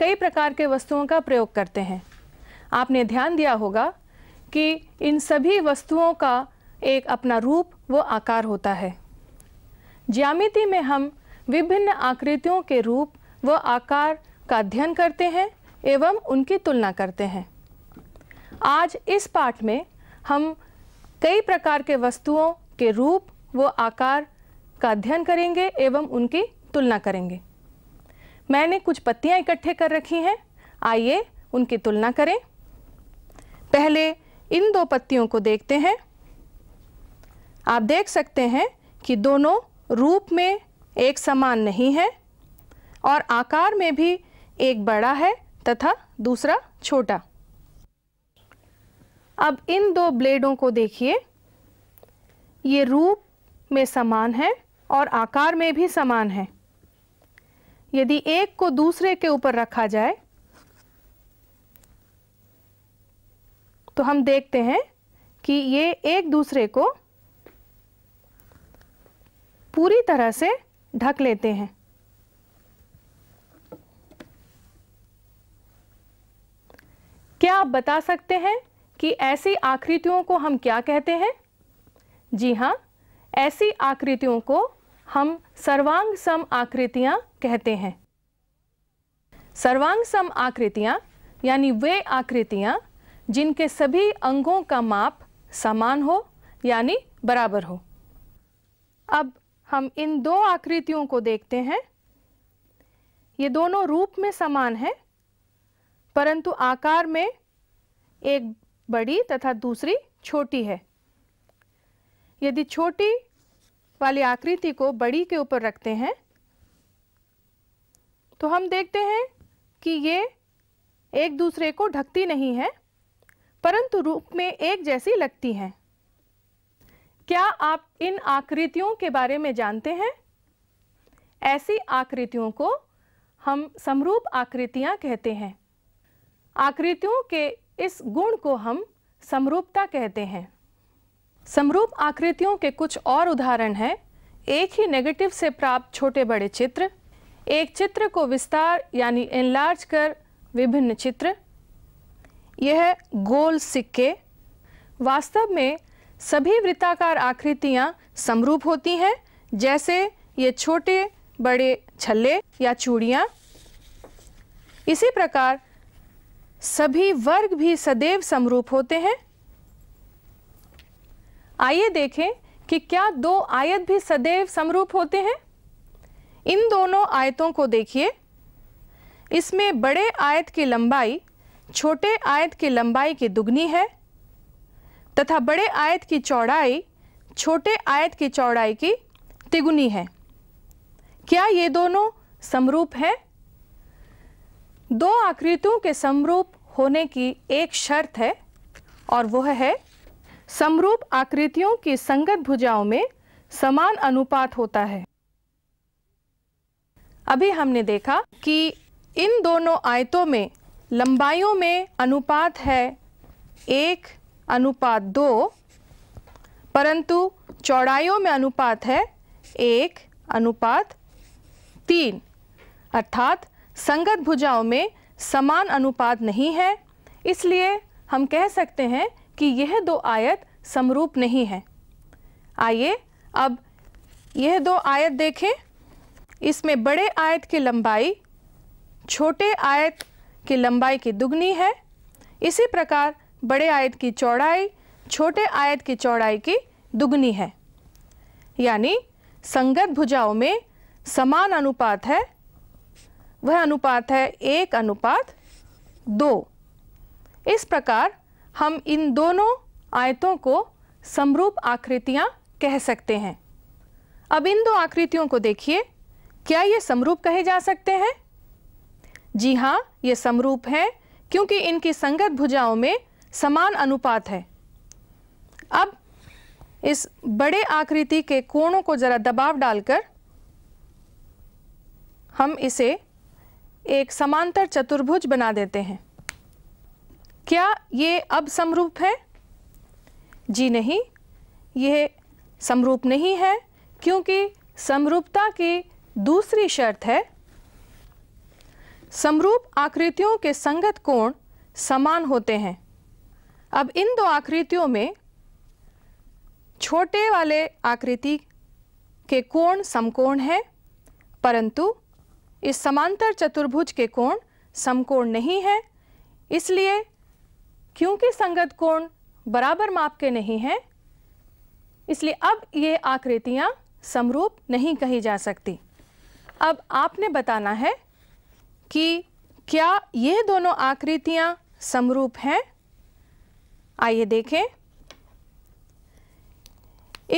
कई प्रकार के वस्तुओं का प्रयोग करते हैं आपने ध्यान दिया होगा कि इन सभी वस्तुओं का एक अपना रूप व आकार होता है ज्यामिति में हम विभिन्न आकृतियों के रूप व आकार का अध्ययन करते हैं एवं उनकी तुलना करते हैं आज इस पाठ में हम कई प्रकार के वस्तुओं के रूप व आकार का अध्ययन करेंगे एवं उनकी तुलना करेंगे मैंने कुछ पत्तियां इकट्ठे कर रखी हैं आइए उनकी तुलना करें पहले इन दो पत्तियों को देखते हैं आप देख सकते हैं कि दोनों रूप में एक समान नहीं है और आकार में भी एक बड़ा है तथा दूसरा छोटा अब इन दो ब्लेडों को देखिए ये रूप में समान है और आकार में भी समान है यदि एक को दूसरे के ऊपर रखा जाए तो हम देखते हैं कि ये एक दूसरे को पूरी तरह से ढक लेते हैं क्या आप बता सकते हैं कि ऐसी आकृतियों को हम क्या कहते हैं जी हां ऐसी आकृतियों को हम सर्वांग सम आकृतियाँ कहते हैं सर्वांग सम आकृतियाँ यानी वे आकृतियाँ जिनके सभी अंगों का माप समान हो यानी बराबर हो अब हम इन दो आकृतियों को देखते हैं ये दोनों रूप में समान हैं परंतु आकार में एक बड़ी तथा दूसरी छोटी है यदि छोटी वाली आकृति को बड़ी के ऊपर रखते हैं तो हम देखते हैं कि ये एक दूसरे को ढकती नहीं है परंतु रूप में एक जैसी लगती हैं क्या आप इन आकृतियों के बारे में जानते हैं ऐसी आकृतियों को हम समरूप आकृतियां कहते हैं आकृतियों के इस गुण को हम समरूपता कहते हैं समरूप आकृतियों के कुछ और उदाहरण हैं एक ही नेगेटिव से प्राप्त छोटे बड़े चित्र एक चित्र को विस्तार यानी एनलार्ज कर विभिन्न चित्र यह गोल सिक्के वास्तव में सभी वृत्ताकार आकृतियां समरूप होती हैं जैसे ये छोटे बड़े छल्ले या चूड़ियाँ इसी प्रकार सभी वर्ग भी सदैव समरूप होते हैं आइए देखें कि क्या दो आयत भी सदैव समरूप होते हैं इन दोनों आयतों को देखिए इसमें बड़े आयत की लंबाई छोटे आयत की लंबाई की दुगनी है तथा बड़े आयत की चौड़ाई छोटे आयत की चौड़ाई की तिगुनी है क्या ये दोनों समरूप हैं दो आकृतियों के समरूप होने की एक शर्त है और वह है समरूप आकृतियों की संगत भुजाओं में समान अनुपात होता है अभी हमने देखा कि इन दोनों आयतों में लंबाइयों में अनुपात है एक अनुपात दो परंतु चौड़ाइयों में अनुपात है एक अनुपात तीन अर्थात संगत भुजाओं में समान अनुपात नहीं है इसलिए हम कह सकते हैं कि यह दो आयत समरूप नहीं है आइए अब यह दो आयत देखें इसमें बड़े आयत की लंबाई छोटे आयत की लंबाई की दुगनी है इसी प्रकार बड़े आयत की चौड़ाई छोटे आयत की चौड़ाई की दुगनी है यानी संगत भुजाओं में समान अनुपात है वह अनुपात है एक अनुपात दो इस प्रकार हम इन दोनों आयतों को समरूप आकृतियां कह सकते हैं अब इन दो आकृतियों को देखिए क्या ये समरूप कहे जा सकते हैं जी हाँ ये समरूप हैं क्योंकि इनकी संगत भुजाओं में समान अनुपात है अब इस बड़े आकृति के कोणों को ज़रा दबाव डालकर हम इसे एक समांतर चतुर्भुज बना देते हैं क्या ये अब समरूप है जी नहीं यह समरूप नहीं है क्योंकि समरूपता की दूसरी शर्त है समरूप आकृतियों के संगत कोण समान होते हैं अब इन दो आकृतियों में छोटे वाले आकृति के कोण समकोण हैं परंतु इस समांतर चतुर्भुज के कोण समकोण नहीं है इसलिए क्योंकि संगत कोण बराबर माप के नहीं हैं इसलिए अब ये आकृतियाँ समरूप नहीं कही जा सकती अब आपने बताना है कि क्या ये दोनों आकृतियाँ समरूप हैं आइए देखें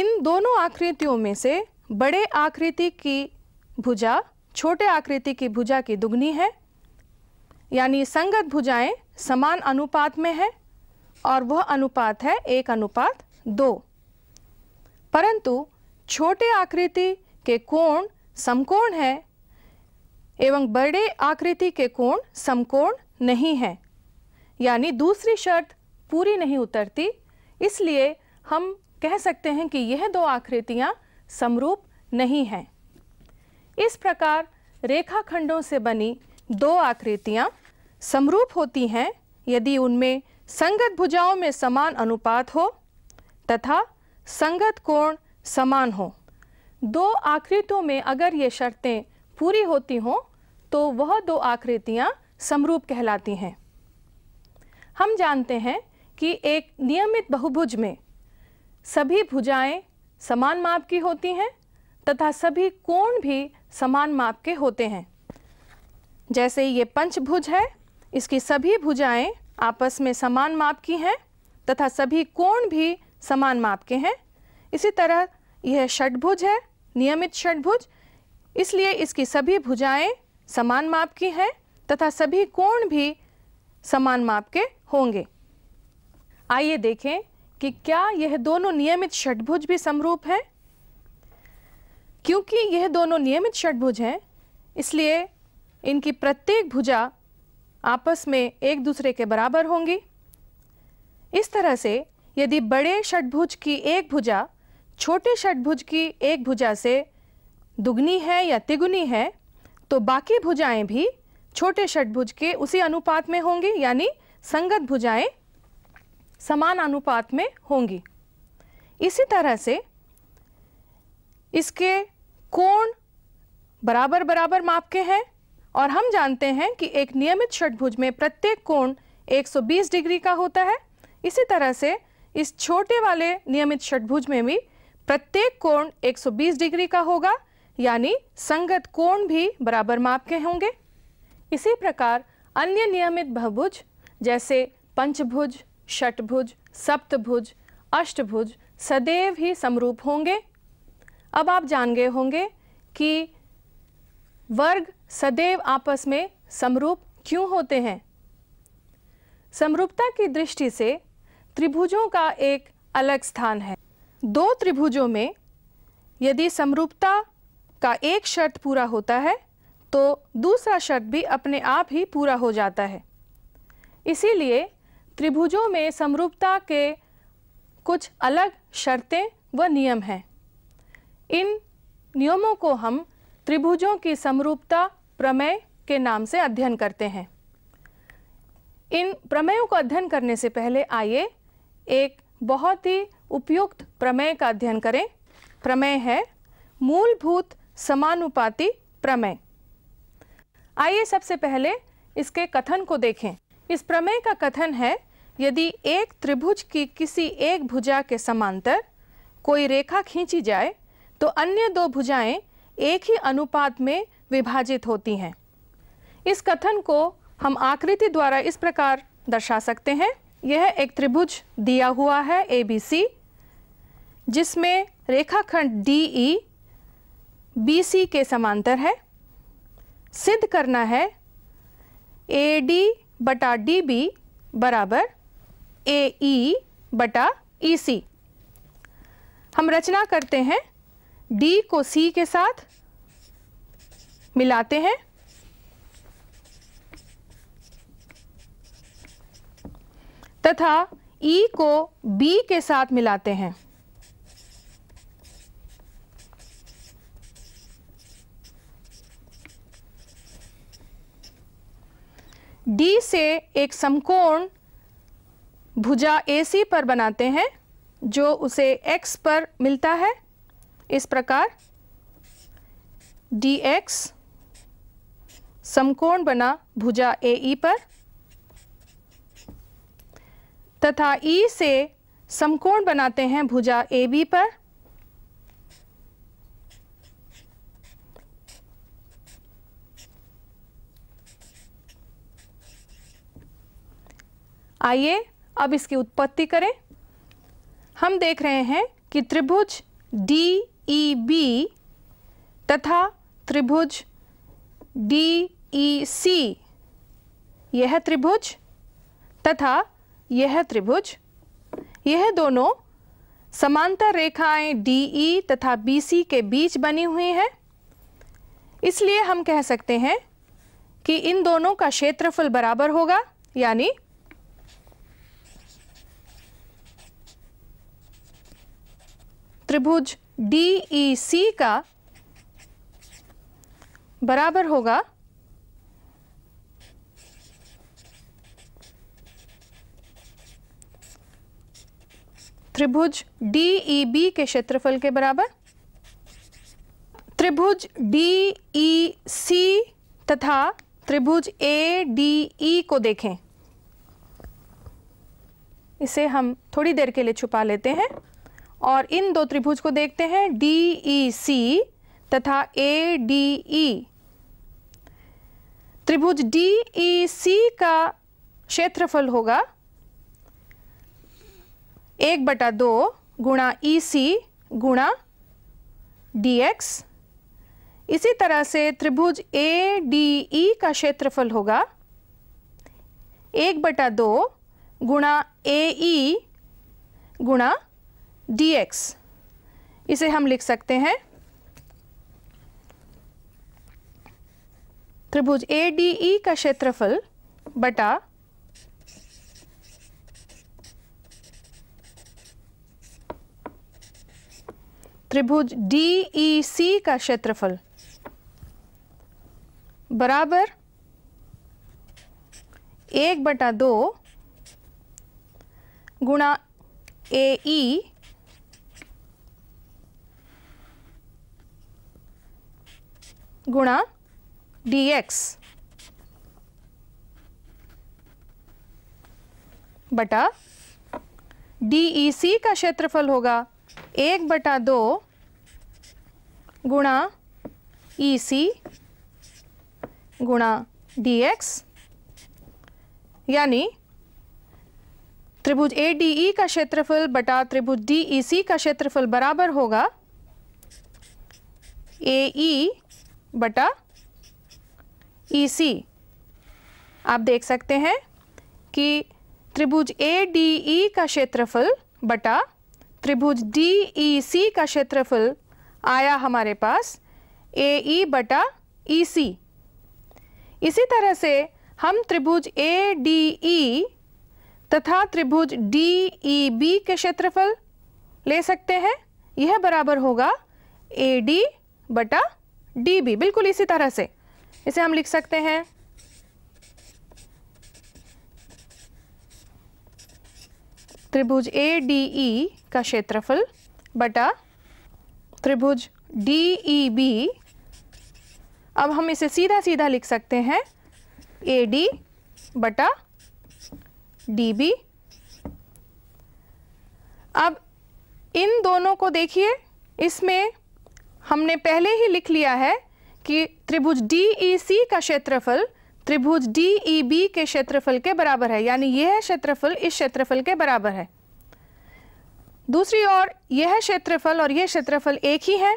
इन दोनों आकृतियों में से बड़े आकृति की भुजा छोटे आकृति की भुजा की दुगनी है यानी संगत भुजाएं समान अनुपात में है और वह अनुपात है एक अनुपात दो परंतु छोटे आकृति के कोण समकोण है एवं बड़े आकृति के कोण समकोण नहीं है यानी दूसरी शर्त पूरी नहीं उतरती इसलिए हम कह सकते हैं कि यह दो आकृतियां समरूप नहीं हैं इस प्रकार रेखाखंडों से बनी दो आकृतियां समरूप होती हैं यदि उनमें संगत भुजाओं में समान अनुपात हो तथा संगत कोण समान हो दो आकृतियों में अगर ये शर्तें पूरी होती हों तो वह दो आकृतियाँ समरूप कहलाती हैं हम जानते हैं कि एक नियमित बहुभुज में सभी भुजाएं समान माप की होती हैं तथा सभी कोण भी समान माप के होते हैं जैसे ये पंचभुज है इसकी सभी भुजाएं आपस में समान माप की हैं तथा सभी कोण भी समान माप के हैं इसी तरह यह षटभुज है नियमित षटभुज इसलिए इसकी सभी भुजाएं समान माप की हैं तथा सभी कोण भी समान माप के होंगे आइए देखें कि क्या यह दोनों नियमित षटभुज भी समरूप हैं क्योंकि यह दोनों नियमित षटभुज हैं इसलिए इनकी प्रत्येक भुजा आपस में एक दूसरे के बराबर होंगी इस तरह से यदि बड़े षटभुज की एक भुजा छोटे षटभुज की एक भुजा से दुगनी है या तिगुनी है तो बाकी भुजाएं भी छोटे षटभुज के उसी अनुपात में होंगी यानी संगत भुजाएं समान अनुपात में होंगी इसी तरह से इसके कोण बराबर बराबर माप के हैं और हम जानते हैं कि एक नियमित षटभुज में प्रत्येक कोण 120 डिग्री का होता है इसी तरह से इस छोटे वाले नियमित षटभुज में भी प्रत्येक कोण 120 डिग्री का होगा यानी संगत कोण भी बराबर माप के होंगे इसी प्रकार अन्य नियमित बहुभुज जैसे पंचभुज षटभुज सप्तभुज अष्टभुज सदैव ही समरूप होंगे अब आप जान गए होंगे कि वर्ग सदैव आपस में समरूप क्यों होते हैं समरूपता की दृष्टि से त्रिभुजों का एक अलग स्थान है दो त्रिभुजों में यदि समरूपता का एक शर्त पूरा होता है तो दूसरा शर्त भी अपने आप ही पूरा हो जाता है इसीलिए त्रिभुजों में समरूपता के कुछ अलग शर्तें व नियम हैं इन नियमों को हम त्रिभुजों की समरूपता प्रमेय के नाम से अध्ययन करते हैं इन प्रमेयों को अध्ययन करने से पहले आइए एक बहुत ही उपयुक्त प्रमेय का अध्ययन करें प्रमेय है मूलभूत समानुपाती प्रमेय आइए सबसे पहले इसके कथन को देखें इस प्रमेय का कथन है यदि एक त्रिभुज की किसी एक भुजा के समांतर कोई रेखा खींची जाए तो अन्य दो भुजाएं एक ही अनुपात में विभाजित होती हैं इस कथन को हम आकृति द्वारा इस प्रकार दर्शा सकते हैं यह एक त्रिभुज दिया हुआ है ए बी सी जिसमें रेखाखंड डी ई बी सी के समांतर है सिद्ध करना है ए डी बटा डी बी बराबर ए ई e बटा ई e सी हम रचना करते हैं डी को सी के साथ मिलाते हैं तथा ई e को बी के साथ मिलाते हैं डी से एक समकोण भुजा ए सी पर बनाते हैं जो उसे एक्स पर मिलता है इस प्रकार डी एक्स समकोण बना भुजा ए ई e पर तथा ई e से समकोण बनाते हैं भुजा ए बी पर आइए अब इसकी उत्पत्ति करें हम देख रहे हैं कि त्रिभुज डी ई e बी तथा त्रिभुज डी ई सी यह त्रिभुज तथा यह त्रिभुज यह दोनों समांतर रेखाएं ई e तथा बी सी के बीच बनी हुई हैं इसलिए हम कह सकते हैं कि इन दोनों का क्षेत्रफल बराबर होगा यानी त्रिभुज डी सी e का बराबर होगा त्रिभुज DEB के क्षेत्रफल के बराबर त्रिभुज DEC तथा त्रिभुज ADE को देखें इसे हम थोड़ी देर के लिए छुपा लेते हैं और इन दो त्रिभुज को देखते हैं डी ई सी तथा ए डी ई त्रिभुज डी ई सी का क्षेत्रफल होगा एक बटा दो गुणा ई e, सी गुणा डी एक्स इसी तरह से त्रिभुज ए डी ई का क्षेत्रफल होगा एक बटा दो गुणा ए ई e गुणा dx इसे हम लिख सकते हैं त्रिभुज ए डी ई का क्षेत्रफल बटा त्रिभुज डी ई सी का क्षेत्रफल बराबर एक बटा दो गुणा ए ई गुणा डी एक्स बटा डी का क्षेत्रफल होगा एक बटा दो गुणा ई सी गुणा डी एक्स यानी त्रिभुज ए डी ई का क्षेत्रफल बटा त्रिभुज डी ई सी का क्षेत्रफल बराबर होगा ए ई बटा ई e सी आप देख सकते हैं कि त्रिभुज ए डी ई का क्षेत्रफल बटा त्रिभुज डी ई सी का क्षेत्रफल आया हमारे पास ए ई e बटा ई e सी इसी तरह से हम त्रिभुज ए डी ई तथा त्रिभुज डी ई बी के क्षेत्रफल ले सकते हैं यह बराबर होगा ए डी बटा डी बी बिल्कुल इसी तरह से इसे हम लिख सकते हैं त्रिभुज ए डी ई का क्षेत्रफल बटा त्रिभुज डी ई बी अब हम इसे सीधा सीधा लिख सकते हैं ए डी बटा डी बी अब इन दोनों को देखिए इसमें हमने पहले ही लिख लिया है कि त्रिभुज डी e का क्षेत्रफल त्रिभुज डी e के क्षेत्रफल के बराबर है यानी यह क्षेत्रफल इस क्षेत्रफल के बराबर है दूसरी ओर यह क्षेत्रफल और यह क्षेत्रफल एक ही है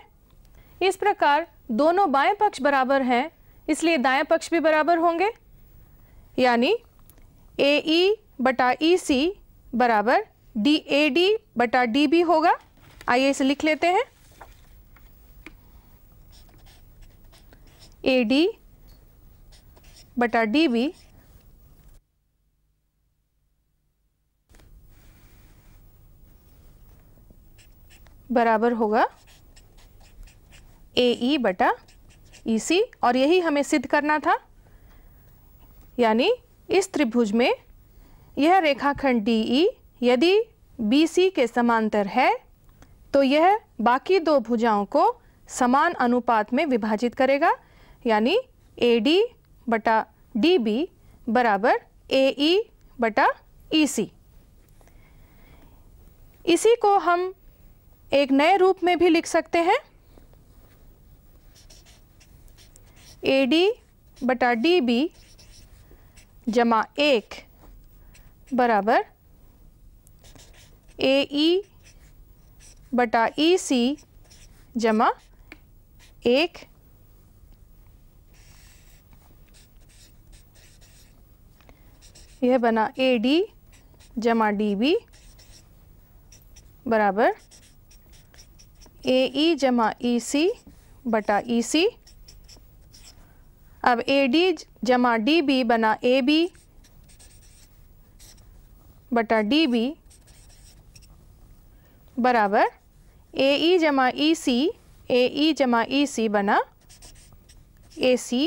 इस प्रकार दोनों बाएं पक्ष बराबर हैं इसलिए दाएं पक्ष भी बराबर होंगे यानी ए ई e बटा ई सी बराबर डी ए डी बटा डी बी होगा आइए इसे लिख लेते हैं ए डी बटा डी बी बराबर होगा ए ई e बटा ई e सी और यही हमें सिद्ध करना था यानी इस त्रिभुज में यह रेखाखंड डी ई e यदि बी सी के समांतर है तो यह बाकी दो भुजाओं को समान अनुपात में विभाजित करेगा यानी ए डी बटा डी बी बराबर ए ई e बटा ई e सी इसी को हम एक नए रूप में भी लिख सकते हैं ए डी बटा डी बी जमा एक बराबर ए ई e बटा ई सी जमा एक यह बना ए डी जमा डी बी बराबर ए ई जमा ई सी बटा ई सी अब ए डी जमा डी बी बना ए बी बटा डी बी बराबर ए ई जमा ई सी ए ई जमा ई सी बना ए सी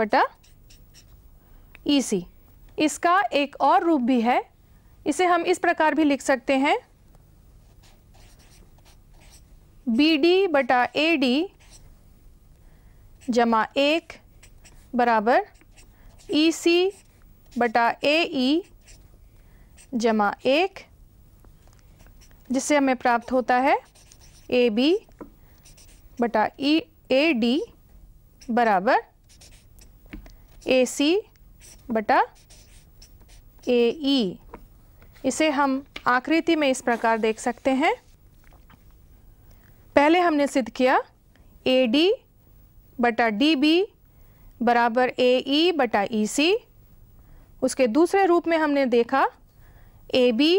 बटा ई सी इसका एक और रूप भी है इसे हम इस प्रकार भी लिख सकते हैं बी डी बटा ए डी जमा एक बराबर ई e सी बटा ए ई e जमा एक जिससे हमें प्राप्त होता है ए बी बटा ई ए डी बराबर ए सी बटा ए ई इसे हम आकृति में इस प्रकार देख सकते हैं पहले हमने सिद्ध किया ए डी बटा डी बी बराबर ए ई बटा ई सी उसके दूसरे रूप में हमने देखा ए बी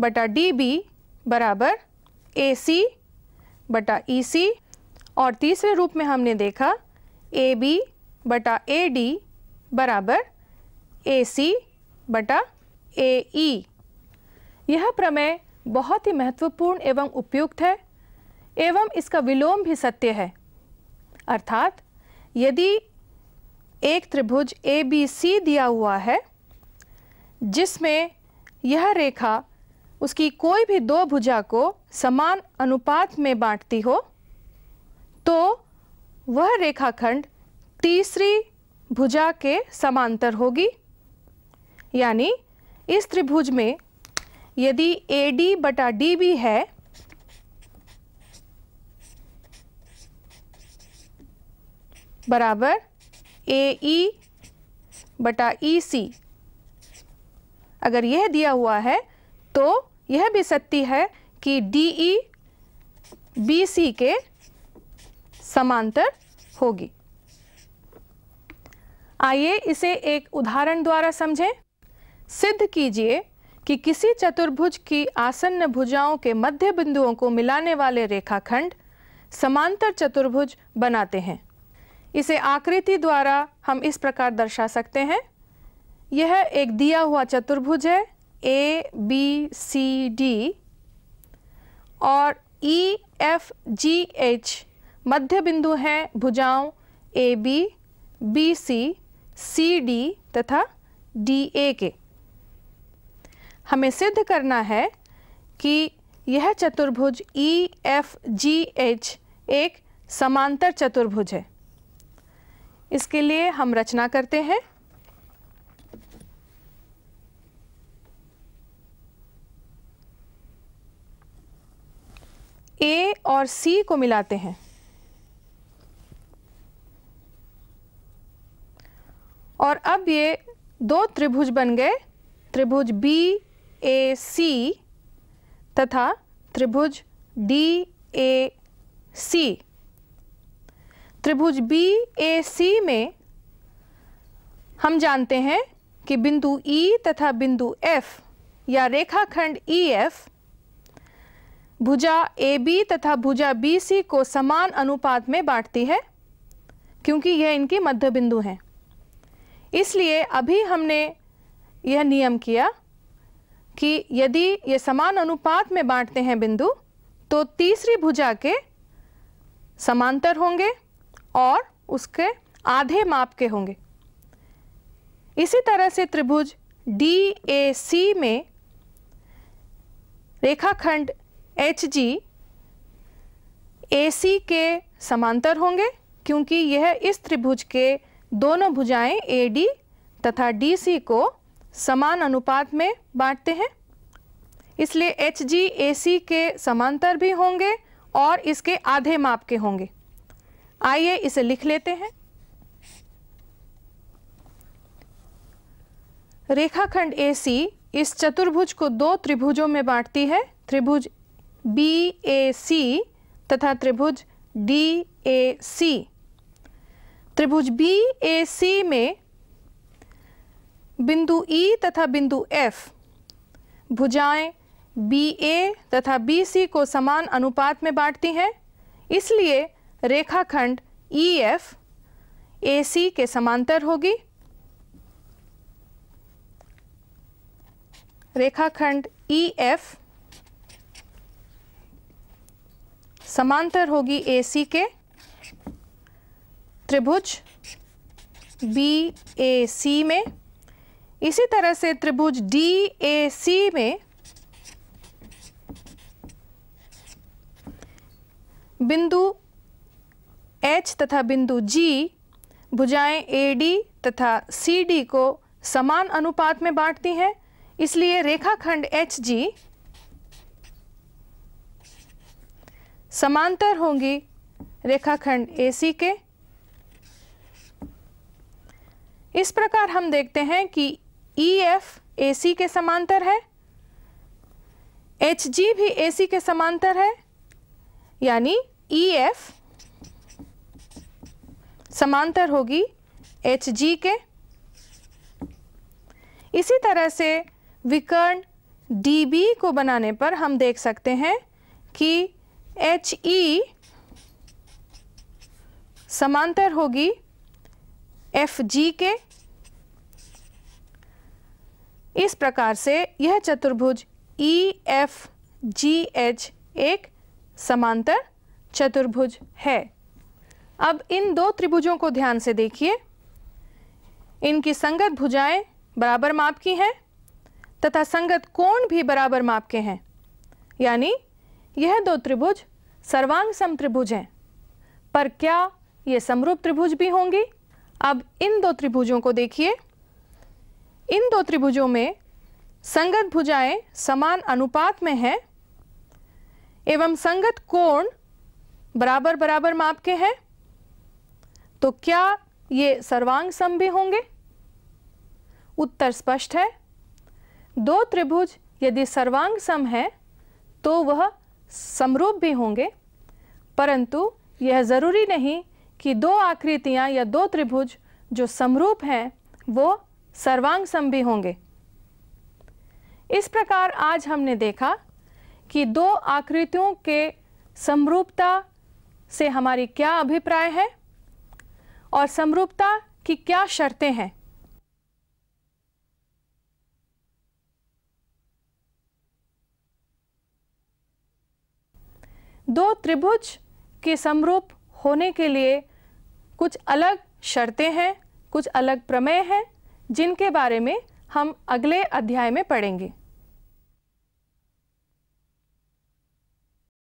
बटा डी बी बराबर ए सी बटा ई सी और तीसरे रूप में हमने देखा ए बी बटा ए डी बराबर ए सी बटा ए ई e। यह प्रमेय बहुत ही महत्वपूर्ण एवं उपयुक्त है एवं इसका विलोम भी सत्य है अर्थात यदि एक त्रिभुज ए बी सी दिया हुआ है जिसमें यह रेखा उसकी कोई भी दो भुजा को समान अनुपात में बांटती हो तो वह रेखाखंड तीसरी भुजा के समांतर होगी यानी इस त्रिभुज में यदि ए डी बटा डी बी है बराबर ए ई e बटा ई e सी अगर यह दिया हुआ है तो यह भी सत्य है कि डी ई बी सी के समांतर होगी आइए इसे एक उदाहरण द्वारा समझें सिद्ध कीजिए कि किसी चतुर्भुज की आसन्न भुजाओं के मध्य बिंदुओं को मिलाने वाले रेखाखंड समांतर चतुर्भुज बनाते हैं इसे आकृति द्वारा हम इस प्रकार दर्शा सकते हैं यह एक दिया हुआ चतुर्भुज है ए बी सी डी और ई एफ जी एच मध्य बिंदु हैं भुजाओं A B B C C D तथा डी ए के हमें सिद्ध करना है कि यह चतुर्भुज ई एफ जी एच एक समांतर चतुर्भुज है इसके लिए हम रचना करते हैं ए और सी को मिलाते हैं और अब ये दो त्रिभुज बन गए त्रिभुज बी ए सी तथा त्रिभुज डी ए सी त्रिभुज बी ए सी में हम जानते हैं कि बिंदु ई e तथा बिंदु एफ या रेखाखंड ई e, एफ भुजा ए बी तथा भुजा बी सी को समान अनुपात में बांटती है क्योंकि यह इनके मध्य बिंदु हैं इसलिए अभी हमने यह नियम किया कि यदि ये समान अनुपात में बांटते हैं बिंदु तो तीसरी भुजा के समांतर होंगे और उसके आधे माप के होंगे इसी तरह से त्रिभुज डी ए सी में रेखाखंड एच जी ए सी के समांतर होंगे क्योंकि यह इस त्रिभुज के दोनों भुजाएं ए डी तथा डी सी को समान अनुपात में बांटते हैं इसलिए एच जी ए सी के समांतर भी होंगे और इसके आधे माप के होंगे आइए इसे लिख लेते हैं रेखाखंड ए सी इस चतुर्भुज को दो त्रिभुजों में बांटती है त्रिभुज बी ए सी तथा त्रिभुज डी ए सी त्रिभुज बी ए सी में बिंदु ई e तथा बिंदु एफ भुजाएं बी ए तथा बी सी को समान अनुपात में बांटती हैं इसलिए रेखाखंड ई एफ ए सी के समांतर होगी रेखाखंड ई e एफ समांतर होगी ए सी के त्रिभुज बी ए सी में इसी तरह से त्रिभुज डी ए सी में बिंदु एच तथा बिंदु जी भुजाएं ए डी तथा सी डी को समान अनुपात में बांटती हैं इसलिए रेखाखंड एच जी समांतर होंगी रेखाखंड ए सी के इस प्रकार हम देखते हैं कि ई एफ ए सी के समांतर है एच जी भी ए सी के समांतर है यानी ई e एफ समांतर होगी एच जी के इसी तरह से विकर्ण डी बी को बनाने पर हम देख सकते हैं कि एच ई e समांतर होगी एफ जी के इस प्रकार से यह चतुर्भुज ई एफ जी एच एक समांतर चतुर्भुज है अब इन दो त्रिभुजों को ध्यान से देखिए इनकी संगत भुजाएं बराबर माप की हैं तथा संगत कोण भी बराबर माप के हैं यानी यह दो त्रिभुज सर्वांग सम त्रिभुज हैं पर क्या ये समरूप त्रिभुज भी होंगी अब इन दो त्रिभुजों को देखिए इन दो त्रिभुजों में संगत भुजाएं समान अनुपात में हैं एवं संगत कोण बराबर बराबर माप के हैं तो क्या ये सर्वांग सम भी होंगे उत्तर स्पष्ट है दो त्रिभुज यदि सर्वांग सम है तो वह समरूप भी होंगे परंतु यह ज़रूरी नहीं कि दो आकृतियाँ या दो त्रिभुज जो समरूप हैं वो सर्वांग सम भी होंगे इस प्रकार आज हमने देखा कि दो आकृतियों के समरूपता से हमारी क्या अभिप्राय है और समरूपता की क्या शर्तें हैं दो त्रिभुज के समरूप होने के लिए कुछ अलग शर्तें हैं कुछ अलग प्रमेय हैं जिनके बारे में हम अगले अध्याय में पढ़ेंगे